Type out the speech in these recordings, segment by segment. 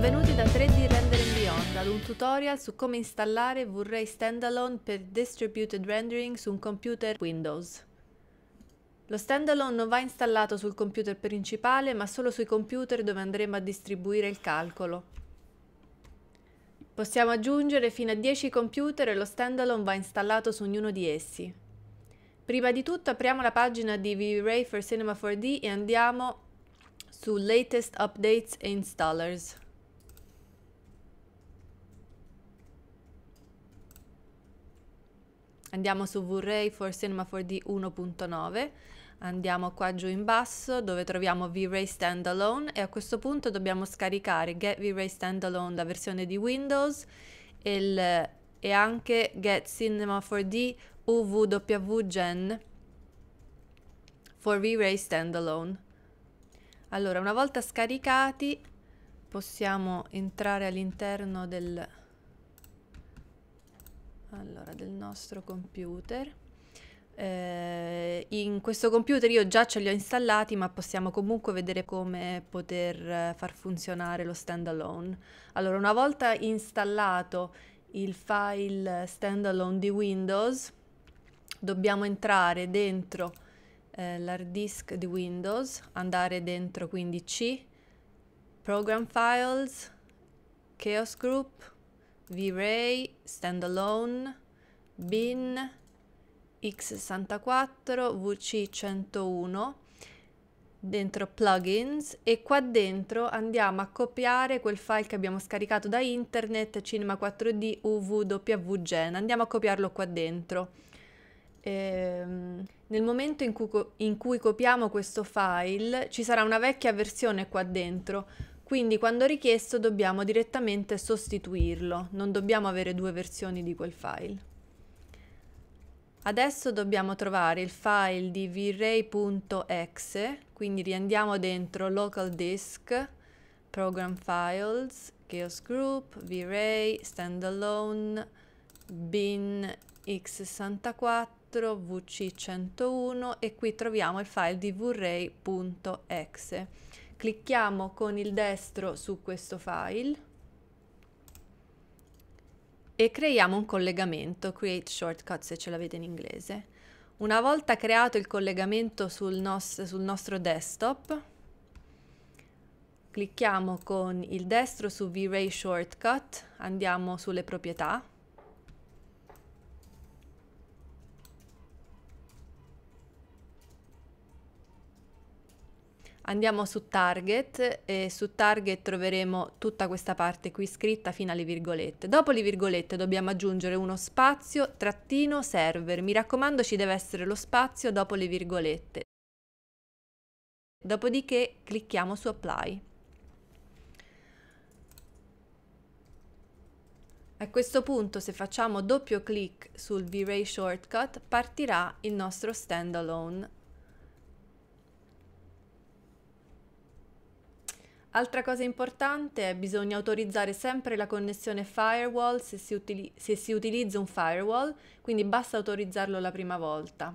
Benvenuti da 3D Rendering Beyond ad un tutorial su come installare V-Ray Standalone per Distributed Rendering su un computer Windows. Lo standalone non va installato sul computer principale ma solo sui computer dove andremo a distribuire il calcolo. Possiamo aggiungere fino a 10 computer e lo standalone va installato su ognuno di essi. Prima di tutto apriamo la pagina di V-Ray for Cinema 4D e andiamo su Latest Updates e Installers. andiamo su V-Ray for Cinema 4D 1.9, andiamo qua giù in basso dove troviamo V-Ray Standalone e a questo punto dobbiamo scaricare Get V-Ray Standalone, la versione di Windows il, e anche Get Cinema 4D UVW Gen for V-Ray Standalone. Allora, una volta scaricati possiamo entrare all'interno del allora, del nostro computer. Eh, in questo computer io già ce li ho installati, ma possiamo comunque vedere come poter eh, far funzionare lo standalone. Allora, una volta installato il file standalone di Windows, dobbiamo entrare dentro eh, l'hard disk di Windows, andare dentro quindi C, Program Files, Chaos Group, V-Ray, Standalone, Bin, X64, VC101 dentro plugins e qua dentro andiamo a copiare quel file che abbiamo scaricato da internet cinema 4D UVWGen andiamo a copiarlo qua dentro ehm, nel momento in cui, in cui copiamo questo file ci sarà una vecchia versione qua dentro quindi quando richiesto dobbiamo direttamente sostituirlo, non dobbiamo avere due versioni di quel file. Adesso dobbiamo trovare il file di vray.exe, quindi riandiamo dentro local disk, program files, chaos group, vray, standalone, bin x64, vc101 e qui troviamo il file di vray.exe. Clicchiamo con il destro su questo file e creiamo un collegamento, create shortcut se ce l'avete in inglese. Una volta creato il collegamento sul, nos sul nostro desktop, clicchiamo con il destro su V-Ray Shortcut, andiamo sulle proprietà, Andiamo su target e su target troveremo tutta questa parte qui scritta fino alle virgolette. Dopo le virgolette dobbiamo aggiungere uno spazio trattino server. Mi raccomando ci deve essere lo spazio dopo le virgolette. Dopodiché clicchiamo su apply. A questo punto se facciamo doppio clic sul V-Ray shortcut partirà il nostro standalone Altra cosa importante è bisogna autorizzare sempre la connessione firewall se si, utili- se si utilizza un firewall, quindi basta autorizzarlo la prima volta.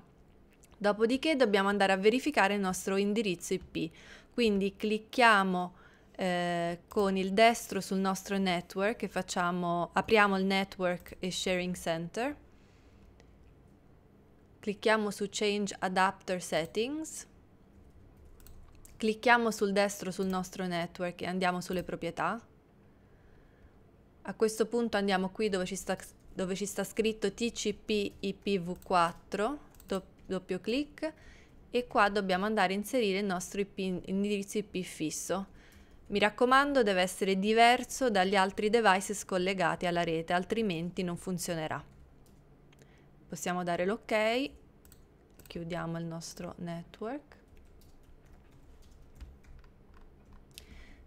Dopodiché dobbiamo andare a verificare il nostro indirizzo IP, quindi clicchiamo eh, con il destro sul nostro network e facciamo, apriamo il network e sharing center, clicchiamo su change adapter settings Clicchiamo sul destro sul nostro network e andiamo sulle proprietà. A questo punto andiamo qui dove ci sta, dove ci sta scritto TCP IPv4, doppio clic, e qua dobbiamo andare a inserire il nostro IP, indirizzo IP fisso. Mi raccomando deve essere diverso dagli altri device collegati alla rete, altrimenti non funzionerà. Possiamo dare l'ok, ok, chiudiamo il nostro network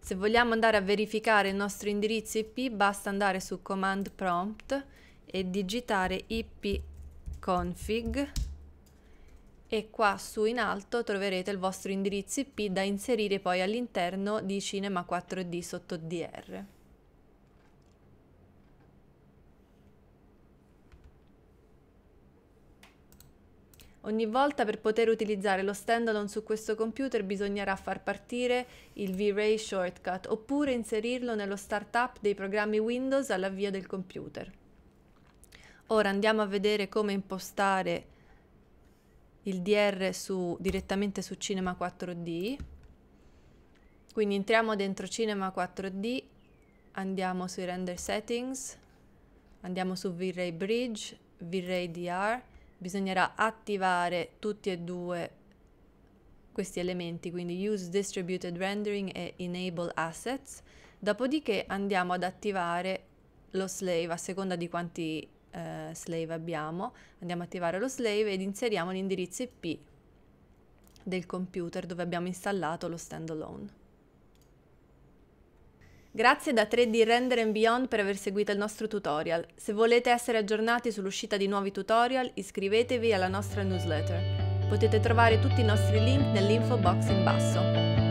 Se vogliamo andare a verificare il nostro indirizzo IP basta andare su command prompt e digitare ipconfig e qua su in alto troverete il vostro indirizzo IP da inserire poi all'interno di Cinema 4D sotto DR. Ogni volta per poter utilizzare lo standalone su questo computer bisognerà far partire il V-Ray Shortcut oppure inserirlo nello startup dei programmi Windows all'avvio del computer. Ora andiamo a vedere come impostare il DR su, direttamente su Cinema 4D. Quindi entriamo dentro Cinema 4D, andiamo sui render settings, andiamo su V-Ray Bridge, V-Ray DR bisognerà attivare tutti e due questi elementi, quindi use distributed rendering e enable assets, dopodiché andiamo ad attivare lo slave a seconda di quanti eh, slave abbiamo, andiamo ad attivare lo slave ed inseriamo l'indirizzo IP del computer dove abbiamo installato lo standalone. Grazie da 3D Render and Beyond per aver seguito il nostro tutorial. Se volete essere aggiornati sull'uscita di nuovi tutorial, iscrivetevi alla nostra newsletter. Potete trovare tutti i nostri link nell'info box in basso.